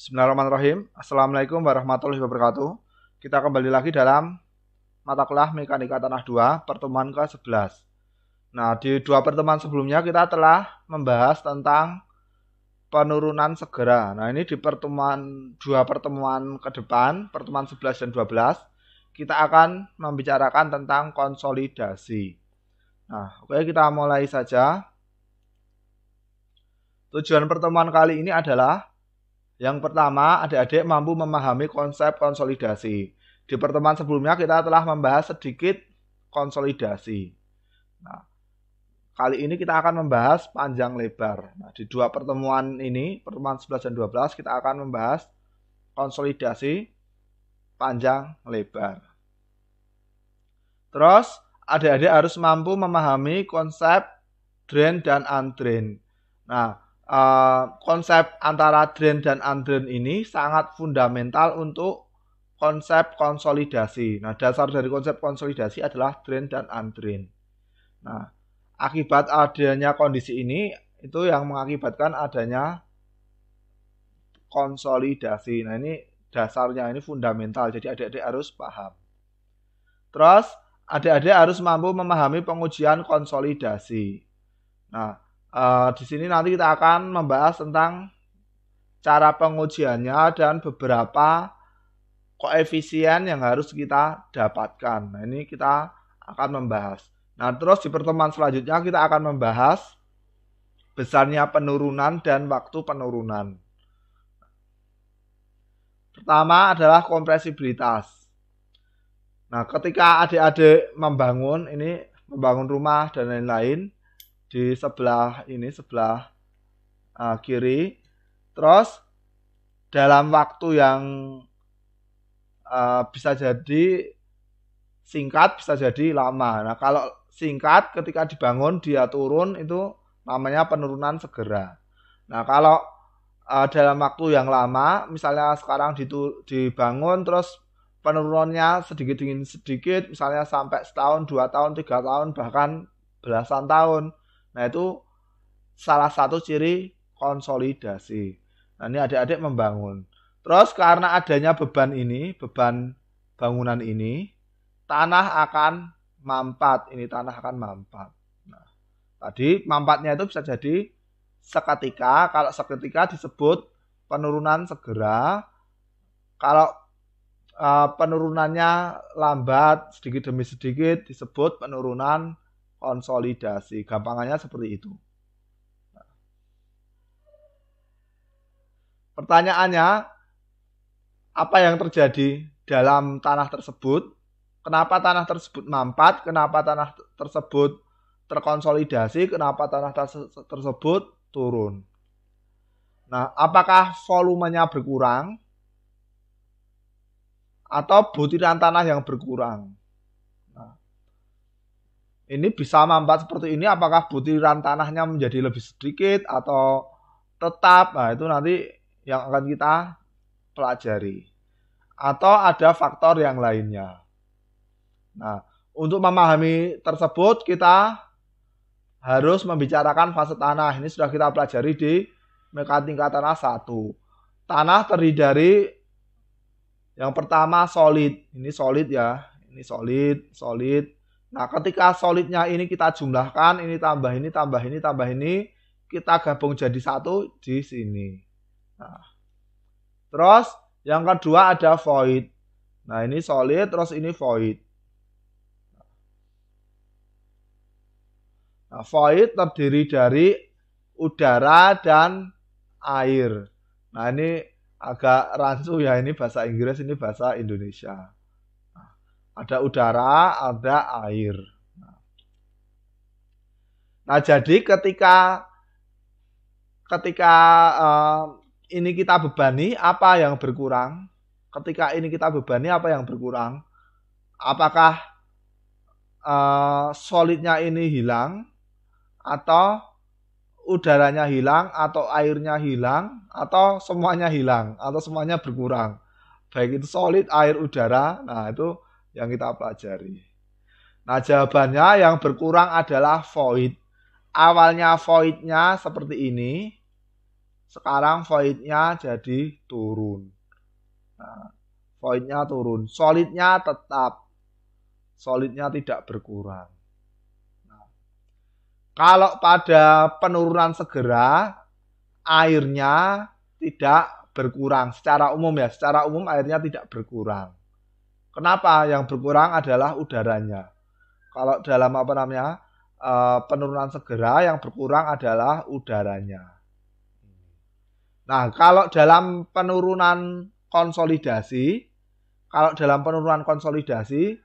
Bismillahirrahmanirrahim. Assalamualaikum warahmatullahi wabarakatuh. Kita kembali lagi dalam mata kuliah Mekanika Tanah 2, pertemuan ke-11. Nah, di dua pertemuan sebelumnya kita telah membahas tentang penurunan segera. Nah, ini di pertemuan dua pertemuan ke depan, pertemuan 11 dan 12, kita akan membicarakan tentang konsolidasi. Nah, oke kita mulai saja. Tujuan pertemuan kali ini adalah yang pertama, adik-adik mampu memahami konsep konsolidasi. Di pertemuan sebelumnya kita telah membahas sedikit konsolidasi. Nah, kali ini kita akan membahas panjang lebar. Nah, di dua pertemuan ini, pertemuan 11 dan 12, kita akan membahas konsolidasi panjang lebar. Terus, adik-adik harus mampu memahami konsep drain dan undrain. Nah, uh, konsep antara drain dan undrain ini sangat fundamental untuk konsep konsolidasi. Nah, dasar dari konsep konsolidasi adalah drain dan undrain. Nah, akibat adanya kondisi ini itu yang mengakibatkan adanya konsolidasi. Nah, ini dasarnya ini fundamental. Jadi adik-adik harus paham. Terus adik-adik harus mampu memahami pengujian konsolidasi. Nah, Uh, di sini nanti kita akan membahas tentang cara pengujiannya dan beberapa koefisien yang harus kita dapatkan. Nah, ini kita akan membahas. Nah, terus di pertemuan selanjutnya kita akan membahas besarnya penurunan dan waktu penurunan. Pertama adalah kompresibilitas. Nah, ketika adik-adik membangun ini membangun rumah dan lain-lain, di sebelah ini sebelah uh, kiri terus dalam waktu yang uh, bisa jadi singkat bisa jadi lama nah kalau singkat ketika dibangun dia turun itu namanya penurunan segera nah kalau uh, dalam waktu yang lama misalnya sekarang dibangun terus penurunannya sedikit sedikit misalnya sampai setahun dua tahun tiga tahun bahkan belasan tahun Nah itu salah satu ciri konsolidasi. Nah ini adik-adik membangun. Terus karena adanya beban ini, beban bangunan ini, tanah akan mampat. Ini tanah akan mampat. Nah, tadi mampatnya itu bisa jadi seketika. Kalau seketika disebut penurunan segera. Kalau eh, penurunannya lambat sedikit demi sedikit disebut penurunan konsolidasi. Gampangannya seperti itu. Pertanyaannya, apa yang terjadi dalam tanah tersebut? Kenapa tanah tersebut mampat? Kenapa tanah tersebut terkonsolidasi? Kenapa tanah tersebut turun? Nah, apakah volumenya berkurang atau butiran tanah yang berkurang? ini bisa mampat seperti ini apakah butiran tanahnya menjadi lebih sedikit atau tetap nah itu nanti yang akan kita pelajari atau ada faktor yang lainnya nah untuk memahami tersebut kita harus membicarakan fase tanah ini sudah kita pelajari di mekanika tanah satu. tanah terdiri dari yang pertama solid ini solid ya ini solid solid Nah, ketika solidnya ini kita jumlahkan, ini tambah ini, tambah ini, tambah ini, kita gabung jadi satu di sini. Nah. Terus, yang kedua ada void. Nah, ini solid, terus ini void. Nah, void terdiri dari udara dan air. Nah, ini agak rancu ya, ini bahasa Inggris, ini bahasa Indonesia. Ada udara, ada air. Nah, jadi ketika ketika uh, ini kita bebani, apa yang berkurang? Ketika ini kita bebani, apa yang berkurang? Apakah uh, solidnya ini hilang atau udaranya hilang atau airnya hilang atau semuanya hilang atau semuanya berkurang? Baik itu solid, air, udara. Nah, itu yang kita pelajari. Nah jawabannya yang berkurang adalah void. Awalnya voidnya seperti ini, sekarang voidnya jadi turun. Nah, voidnya turun, solidnya tetap, solidnya tidak berkurang. Nah, kalau pada penurunan segera, airnya tidak berkurang. Secara umum ya, secara umum airnya tidak berkurang. Kenapa? Yang berkurang adalah udaranya. Kalau dalam apa namanya eh, penurunan segera, yang berkurang adalah udaranya. Nah, kalau dalam penurunan konsolidasi, kalau dalam penurunan konsolidasi,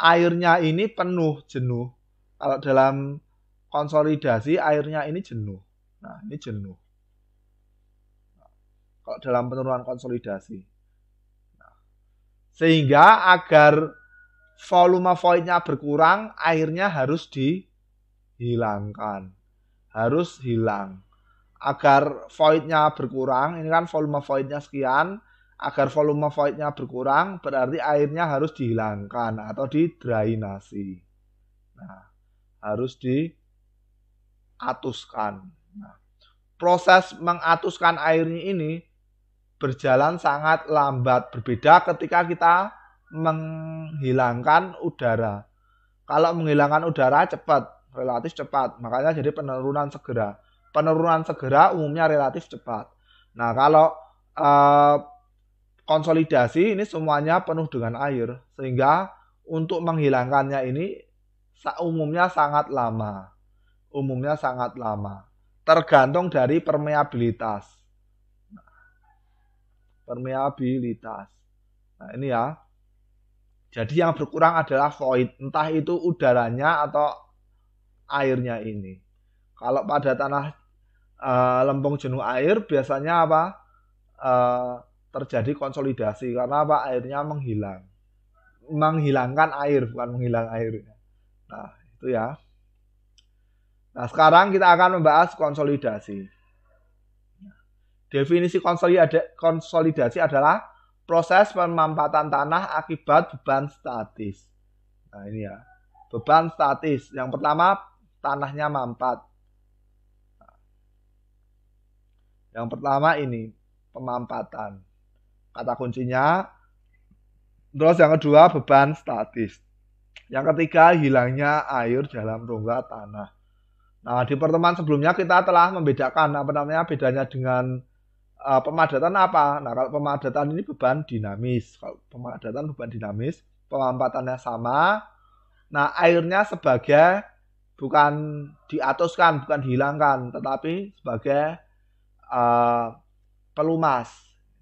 airnya ini penuh jenuh. Kalau dalam konsolidasi, airnya ini jenuh. Nah, ini jenuh. Kalau dalam penurunan konsolidasi. Sehingga agar volume voidnya berkurang, airnya harus dihilangkan. Harus hilang. Agar voidnya berkurang, ini kan volume voidnya sekian, agar volume voidnya berkurang, berarti airnya harus dihilangkan atau didrainasi. Nah, harus diatuskan. Nah, proses mengatuskan airnya ini berjalan sangat lambat. Berbeda ketika kita menghilangkan udara. Kalau menghilangkan udara cepat, relatif cepat. Makanya jadi penurunan segera. Penurunan segera umumnya relatif cepat. Nah, kalau eh, konsolidasi ini semuanya penuh dengan air sehingga untuk menghilangkannya ini umumnya sangat lama. Umumnya sangat lama. Tergantung dari permeabilitas permeabilitas. Nah, ini ya. Jadi yang berkurang adalah void, entah itu udaranya atau airnya ini. Kalau pada tanah e, eh, lempung jenuh air biasanya apa? E, terjadi konsolidasi karena apa? Airnya menghilang. Menghilangkan air bukan menghilang airnya. Nah, itu ya. Nah, sekarang kita akan membahas konsolidasi. Definisi konsolidasi adalah proses pemampatan tanah akibat beban statis. Nah ini ya, beban statis. Yang pertama tanahnya mampat. Yang pertama ini pemampatan. Kata kuncinya. Terus yang kedua beban statis. Yang ketiga hilangnya air dalam rongga tanah. Nah di pertemuan sebelumnya kita telah membedakan apa namanya bedanya dengan uh, pemadatan apa? Nah, kalau pemadatan ini beban dinamis. Kalau pemadatan beban dinamis, pemampatannya sama. Nah, airnya sebagai bukan diatuskan, bukan dihilangkan, tetapi sebagai uh, pelumas.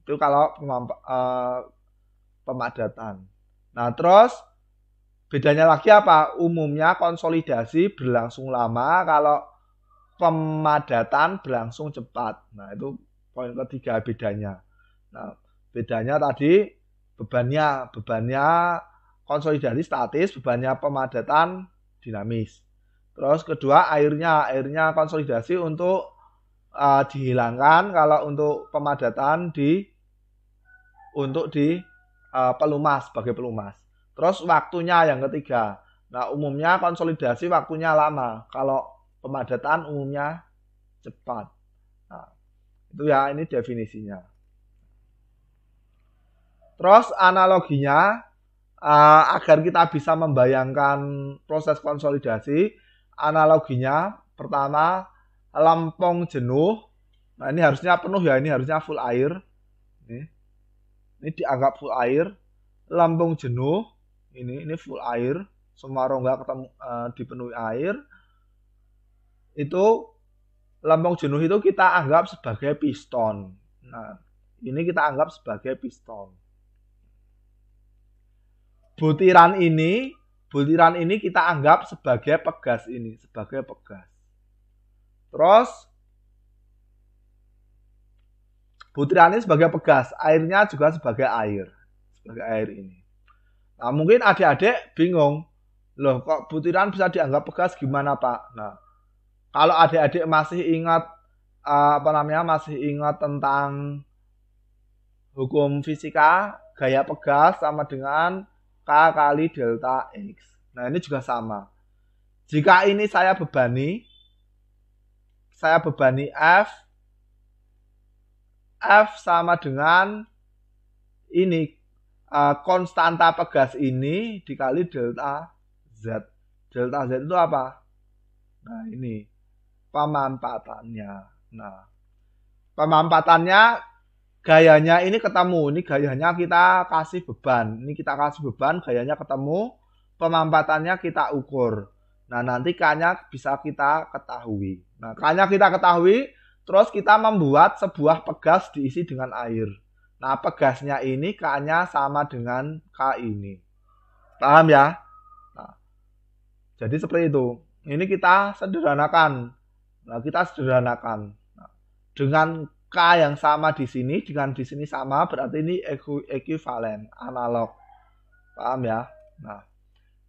Itu kalau uh, pemadatan. Nah, terus bedanya lagi apa? Umumnya konsolidasi berlangsung lama, kalau pemadatan berlangsung cepat. Nah, itu poin ketiga bedanya. Nah, bedanya tadi bebannya bebannya konsolidasi statis, bebannya pemadatan dinamis. Terus kedua airnya, airnya konsolidasi untuk uh, dihilangkan kalau untuk pemadatan di untuk di uh, pelumas sebagai pelumas. Terus waktunya yang ketiga. Nah, umumnya konsolidasi waktunya lama. Kalau pemadatan umumnya cepat. Itu ya ini definisinya. Terus analoginya eh, agar kita bisa membayangkan proses konsolidasi, analoginya pertama lempong jenuh. Nah ini harusnya penuh ya, ini harusnya full air. Ini, ini dianggap full air. Lempong jenuh, ini ini full air. Semua rongga ketemu uh, dipenuhi air. Itu lambang jenuh itu kita anggap sebagai piston. Nah, ini kita anggap sebagai piston. Butiran ini, butiran ini kita anggap sebagai pegas ini, sebagai pegas. Terus butiran ini sebagai pegas, airnya juga sebagai air, sebagai air ini. Nah, mungkin adik-adik bingung, loh kok butiran bisa dianggap pegas gimana Pak? Nah, kalau adik-adik masih ingat eh, apa namanya masih ingat tentang hukum fisika gaya pegas sama dengan k kali delta x. Nah ini juga sama. Jika ini saya bebani, saya bebani f, f sama dengan ini uh, konstanta pegas ini dikali delta z. Delta z itu apa? Nah ini pemampatannya. Nah, pemampatannya gayanya ini ketemu, ini gayanya kita kasih beban, ini kita kasih beban, gayanya ketemu, pemampatannya kita ukur. Nah, nanti kayaknya bisa kita ketahui. Nah, kayaknya kita ketahui, terus kita membuat sebuah pegas diisi dengan air. Nah, pegasnya ini kayaknya sama dengan K ini. Paham ya? Nah, jadi seperti itu. Ini kita sederhanakan Nah, kita sederhanakan. Nah, dengan K yang sama di sini, dengan di sini sama, berarti ini ekuivalen, analog. Paham ya? Nah,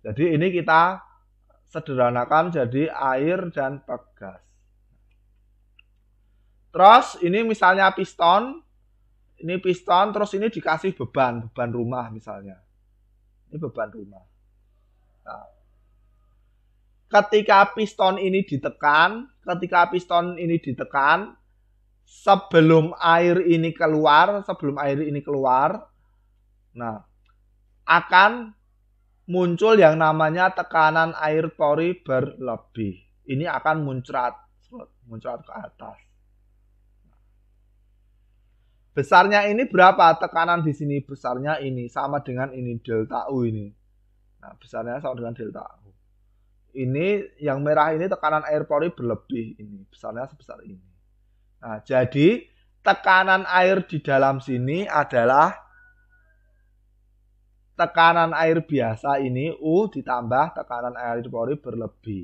jadi ini kita sederhanakan jadi air dan pegas. Terus ini misalnya piston, ini piston, terus ini dikasih beban, beban rumah misalnya. Ini beban rumah. Nah, ketika piston ini ditekan, ketika piston ini ditekan, sebelum air ini keluar, sebelum air ini keluar, nah akan muncul yang namanya tekanan air pori berlebih. Ini akan muncrat, muncrat ke atas. Besarnya ini berapa? Tekanan di sini besarnya ini sama dengan ini delta U ini. Nah, besarnya sama dengan delta U. Ini yang merah ini tekanan air pori berlebih ini besarnya sebesar ini. Nah, jadi tekanan air di dalam sini adalah tekanan air biasa ini U ditambah tekanan air pori berlebih.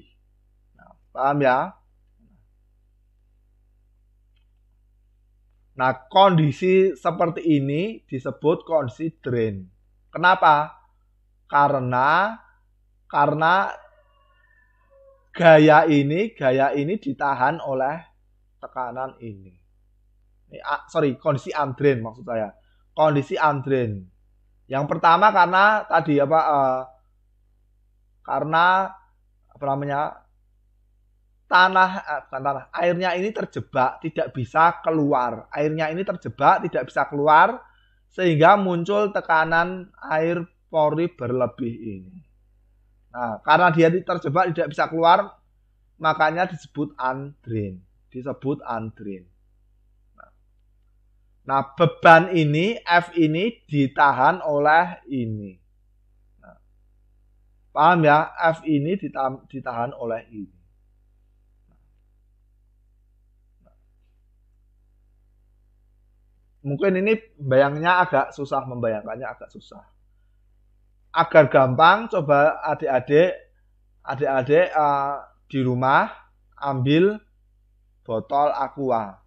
Nah, paham ya? Nah, kondisi seperti ini disebut kondisi drain. Kenapa? Karena karena gaya ini, gaya ini ditahan oleh tekanan ini. ini ah, sorry, kondisi andren maksud saya. Kondisi andren. Yang pertama karena tadi apa uh, karena apa namanya tanah uh, bukan tanah airnya ini terjebak tidak bisa keluar airnya ini terjebak tidak bisa keluar sehingga muncul tekanan air pori berlebih ini Nah, karena dia terjebak tidak bisa keluar, makanya disebut andrin. Disebut andrin. Nah, nah beban ini, F ini ditahan oleh ini. Nah, paham ya? F ini ditahan, ditahan oleh ini. Nah. mungkin ini bayangnya agak susah membayangkannya agak susah agar gampang coba adik-adik adik-adik uh, di rumah ambil botol aqua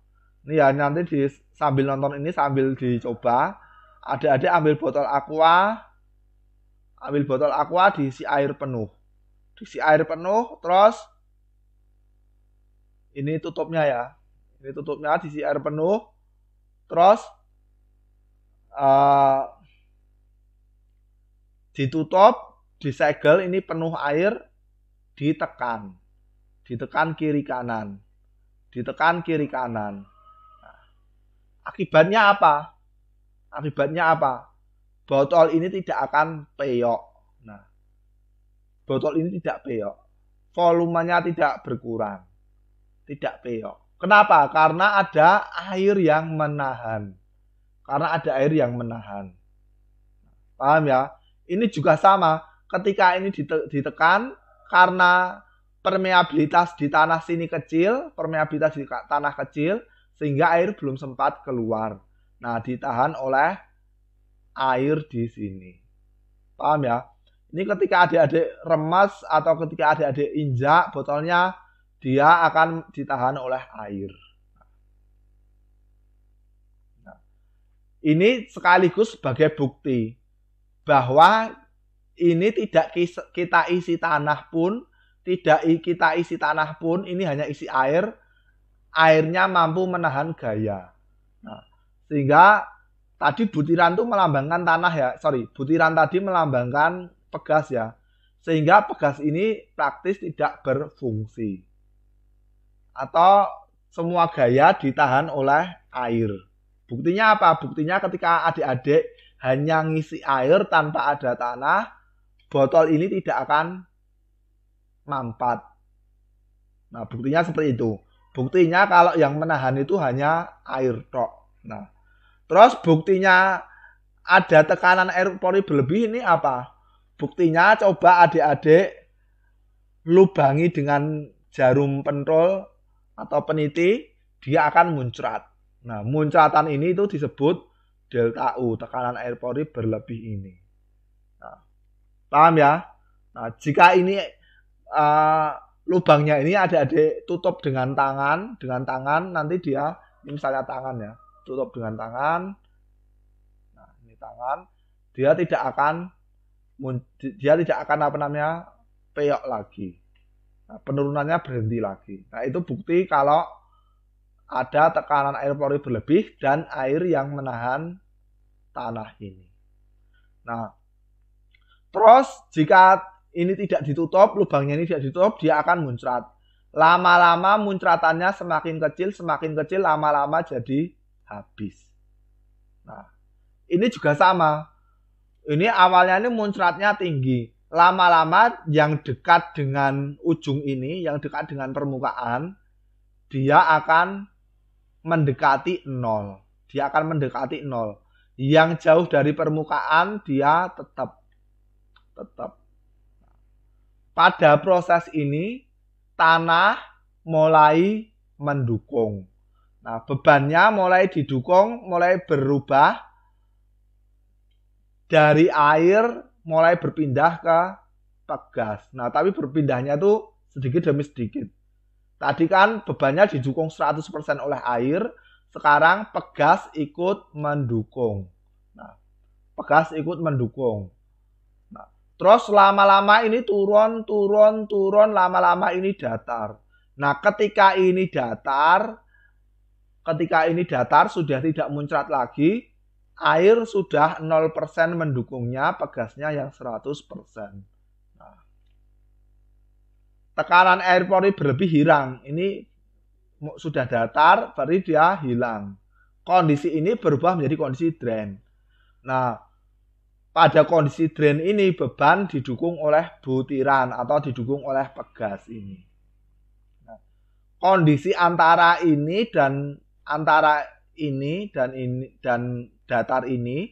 ini ya nanti di sambil nonton ini sambil dicoba adik-adik ambil botol aqua ambil botol aqua diisi air penuh diisi air penuh terus ini tutupnya ya ini tutupnya diisi air penuh terus uh, ditutup, disegel ini penuh air, ditekan. Ditekan kiri kanan. Ditekan kiri kanan. Nah, akibatnya apa? Akibatnya apa? Botol ini tidak akan peyok. Nah, botol ini tidak peyok. Volumenya tidak berkurang. Tidak peyok. Kenapa? Karena ada air yang menahan. Karena ada air yang menahan. Paham ya? Ini juga sama. Ketika ini ditekan karena permeabilitas di tanah sini kecil, permeabilitas di tanah kecil, sehingga air belum sempat keluar. Nah, ditahan oleh air di sini. Paham ya? Ini ketika adik-adik remas atau ketika adik-adik injak botolnya, dia akan ditahan oleh air. Nah, ini sekaligus sebagai bukti bahwa ini tidak kita isi tanah pun, tidak kita isi tanah pun, ini hanya isi air, airnya mampu menahan gaya. Nah, sehingga tadi butiran itu melambangkan tanah ya, sorry, butiran tadi melambangkan pegas ya. Sehingga pegas ini praktis tidak berfungsi. Atau semua gaya ditahan oleh air. Buktinya apa? Buktinya ketika adik-adik hanya ngisi air tanpa ada tanah, botol ini tidak akan mampat. Nah, buktinya seperti itu. Buktinya kalau yang menahan itu hanya air tok. Nah, terus buktinya ada tekanan air pori berlebih ini apa? Buktinya coba adik-adik lubangi dengan jarum pentol atau peniti, dia akan muncrat. Nah, muncratan ini itu disebut delta U, tekanan air pori berlebih ini. Nah, paham ya? Nah, jika ini uh, lubangnya ini ada adik tutup dengan tangan, dengan tangan nanti dia ini misalnya tangan ya, tutup dengan tangan. Nah, ini tangan, dia tidak akan dia tidak akan apa namanya peyok lagi. Nah, penurunannya berhenti lagi. Nah, itu bukti kalau ada tekanan air pori berlebih dan air yang menahan tanah ini. Nah, terus jika ini tidak ditutup, lubangnya ini tidak ditutup, dia akan muncrat. Lama-lama muncratannya semakin kecil, semakin kecil, lama-lama jadi habis. Nah, ini juga sama. Ini awalnya ini muncratnya tinggi. Lama-lama yang dekat dengan ujung ini, yang dekat dengan permukaan, dia akan mendekati nol. Dia akan mendekati nol. Yang jauh dari permukaan dia tetap tetap. Pada proses ini tanah mulai mendukung. Nah, bebannya mulai didukung, mulai berubah dari air mulai berpindah ke pegas. Nah, tapi berpindahnya tuh sedikit demi sedikit. Tadi kan bebannya didukung 100% oleh air, sekarang pegas ikut mendukung. Nah, pegas ikut mendukung. Nah, terus lama-lama ini turun, turun, turun, lama-lama ini datar. Nah, ketika ini datar, ketika ini datar sudah tidak muncrat lagi, air sudah 0% mendukungnya, pegasnya yang 100% tekanan air pori berlebih hilang. Ini sudah datar, berarti dia hilang. Kondisi ini berubah menjadi kondisi drain. Nah, pada kondisi drain ini beban didukung oleh butiran atau didukung oleh pegas ini. Nah, kondisi antara ini dan antara ini dan ini dan datar ini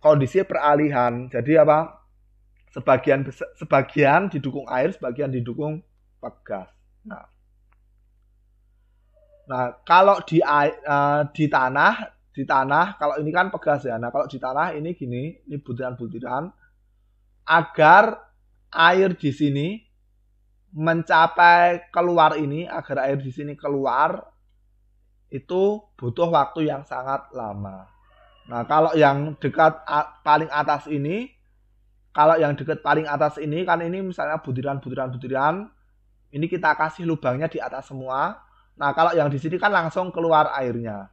kondisi peralihan. Jadi apa? Sebagian sebagian didukung air, sebagian didukung pegas. Nah, Nah, kalau di uh, di tanah, di tanah kalau ini kan pegas ya. Nah, kalau di tanah ini gini, ini butiran-butiran agar air di sini mencapai keluar ini, agar air di sini keluar itu butuh waktu yang sangat lama. Nah, kalau yang dekat paling atas ini kalau yang dekat paling atas ini kan ini misalnya butiran butiran butiran ini kita kasih lubangnya di atas semua nah kalau yang di sini kan langsung keluar airnya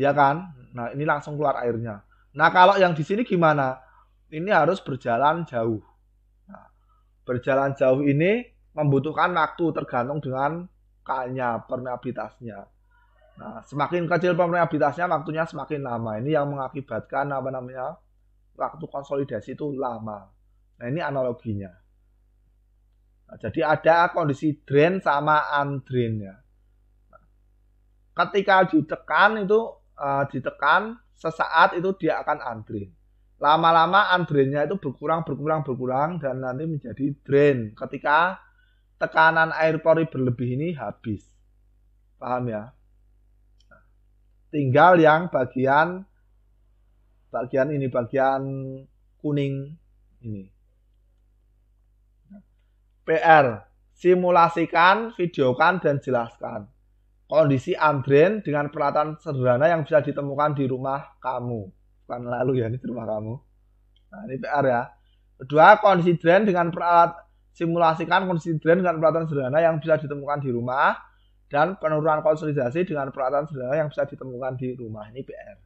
ya kan nah ini langsung keluar airnya nah kalau yang di sini gimana ini harus berjalan jauh nah, berjalan jauh ini membutuhkan waktu tergantung dengan kalnya permeabilitasnya nah semakin kecil permeabilitasnya waktunya semakin lama ini yang mengakibatkan apa namanya waktu konsolidasi itu lama. Nah ini analoginya. Nah, jadi ada kondisi drain sama undrain ya. ketika ditekan itu uh, ditekan sesaat itu dia akan undrain. Lama-lama undrainnya itu berkurang berkurang berkurang dan nanti menjadi drain. Ketika tekanan air pori berlebih ini habis. Paham ya? Nah, tinggal yang bagian bagian ini bagian kuning ini. PR simulasikan, videokan dan jelaskan kondisi Andren dengan peralatan sederhana yang bisa ditemukan di rumah kamu. Bukan lalu ya, ini di rumah kamu. Nah, ini PR ya. Kedua, kondisi drain dengan peralat, simulasikan kondisi drain dengan peralatan sederhana yang bisa ditemukan di rumah dan penurunan konsolidasi dengan peralatan sederhana yang bisa ditemukan di rumah. Ini PR.